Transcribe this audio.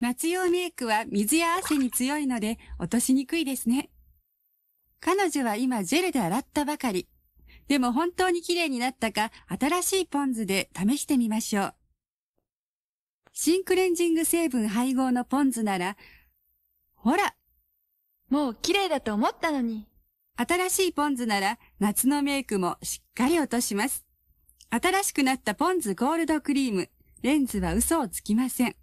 夏用メイクは水や汗に強いので落としにくいですね。彼女は今ジェルで洗ったばかり。でも本当に綺麗になったか新しいポン酢で試してみましょう。シンクレンジング成分配合のポン酢なら、ほらもう綺麗だと思ったのに。新しいポン酢なら夏のメイクもしっかり落とします。新しくなったポン酢ゴールドクリーム。レンズは嘘をつきません。